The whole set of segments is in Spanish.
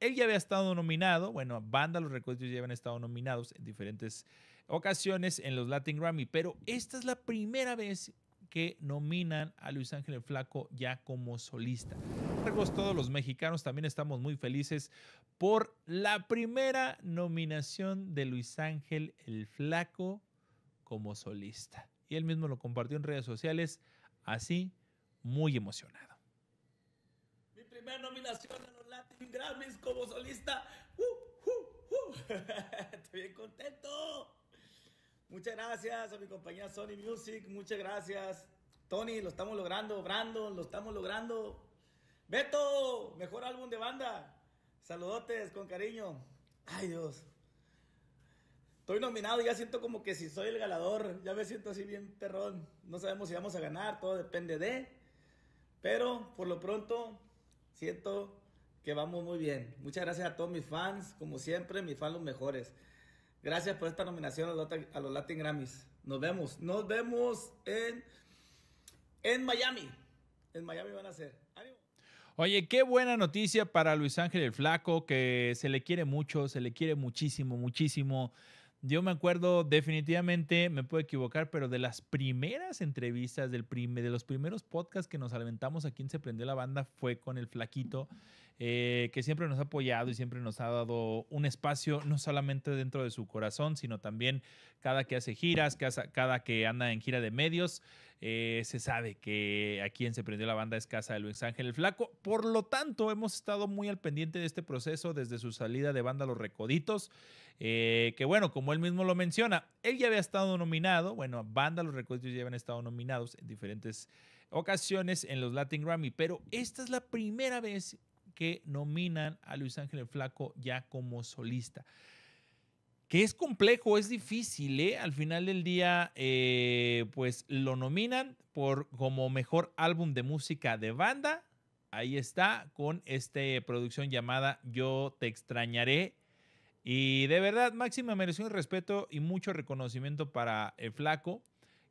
Él ya había estado nominado, bueno, banda Los Recuerdos ya habían estado nominados en diferentes ocasiones en los Latin Grammy, pero esta es la primera vez que nominan a Luis Ángel el Flaco ya como solista. todos los mexicanos también estamos muy felices por la primera nominación de Luis Ángel el Flaco como solista. Y él mismo lo compartió en redes sociales, así muy emocionado. Mi primera nominación Grammys como solista. Uh, uh, uh. Estoy bien contento. Muchas gracias a mi compañía Sony Music. Muchas gracias. Tony, lo estamos logrando. Brandon, lo estamos logrando. Beto, mejor álbum de banda. Saludotes con cariño. Ay Dios. Estoy nominado, ya siento como que si soy el ganador, ya me siento así bien perrón. No sabemos si vamos a ganar, todo depende de. Pero por lo pronto, siento que vamos muy bien. Muchas gracias a todos mis fans, como siempre, mis fans los mejores. Gracias por esta nominación a los Latin Grammys. Nos vemos, nos vemos en, en Miami. En Miami van a ser. Oye, qué buena noticia para Luis Ángel el Flaco, que se le quiere mucho, se le quiere muchísimo, muchísimo. Yo me acuerdo definitivamente, me puedo equivocar, pero de las primeras entrevistas, del de los primeros podcasts que nos alimentamos aquí en Se Prendió la Banda fue con el Flaquito. Eh, que siempre nos ha apoyado y siempre nos ha dado un espacio, no solamente dentro de su corazón, sino también cada que hace giras, cada que anda en gira de medios. Eh, se sabe que a quien Se Prendió la Banda es casa de Luis Ángel el Flaco. Por lo tanto, hemos estado muy al pendiente de este proceso desde su salida de banda Los Recoditos. Eh, que bueno, como él mismo lo menciona, él ya había estado nominado. Bueno, banda Los Recoditos ya habían estado nominados en diferentes ocasiones en los Latin Grammy, pero esta es la primera vez que nominan a Luis Ángel Flaco ya como solista. Que es complejo, es difícil, ¿eh? Al final del día, eh, pues lo nominan por como mejor álbum de música de banda. Ahí está, con esta producción llamada Yo te extrañaré. Y de verdad, máxima un respeto y mucho reconocimiento para el flaco,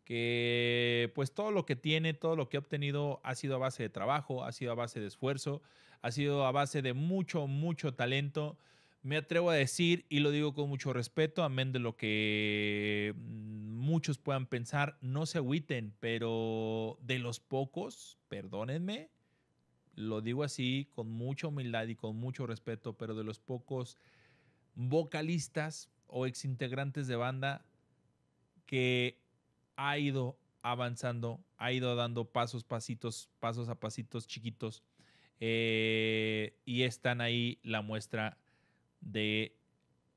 que pues todo lo que tiene, todo lo que ha obtenido ha sido a base de trabajo, ha sido a base de esfuerzo, ha sido a base de mucho, mucho talento. Me atrevo a decir, y lo digo con mucho respeto, amén de lo que mm, muchos puedan pensar, no se agüiten, pero de los pocos, perdónenme, lo digo así con mucha humildad y con mucho respeto, pero de los pocos vocalistas o exintegrantes de banda que ha ido avanzando, ha ido dando pasos, pasitos, pasos a pasitos chiquitos eh, y están ahí la muestra de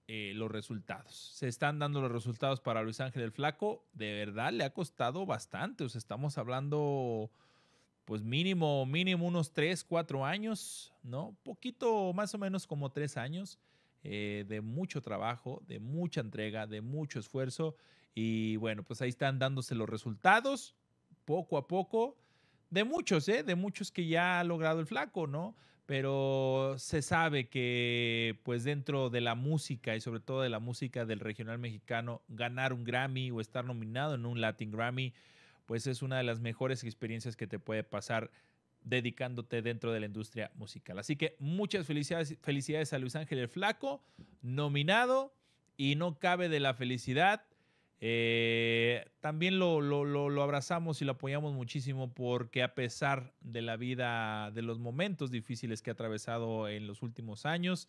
eh, los resultados. Se están dando los resultados para Luis Ángel el Flaco. De verdad le ha costado bastante. O estamos hablando, pues mínimo, mínimo unos 3, 4 años, ¿no? Poquito, más o menos como 3 años. Eh, de mucho trabajo, de mucha entrega, de mucho esfuerzo. Y bueno, pues ahí están dándose los resultados poco a poco. De muchos, ¿eh? De muchos que ya ha logrado el flaco, ¿no? Pero se sabe que, pues dentro de la música y sobre todo de la música del regional mexicano, ganar un Grammy o estar nominado en un Latin Grammy, pues es una de las mejores experiencias que te puede pasar dedicándote dentro de la industria musical. Así que muchas felicidades, felicidades a Luis Ángel el Flaco, nominado, y no cabe de la felicidad eh, también lo, abrazamos y lo apoyamos muchísimo porque a pesar de la vida, de los momentos difíciles que ha atravesado en los últimos años,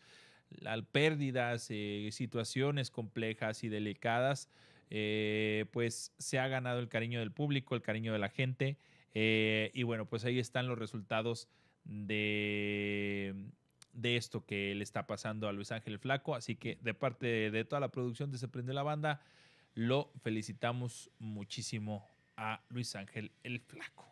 las pérdidas, eh, situaciones complejas y delicadas, eh, pues se ha ganado el cariño del público, el cariño de la gente. y bueno, pues ahí están los resultados de, de esto que le está pasando a Luis Ángel Flaco. Así que de parte de, de toda la producción de Se Prende la Banda, lo felicitamos muchísimo a Luis Ángel el Flaco.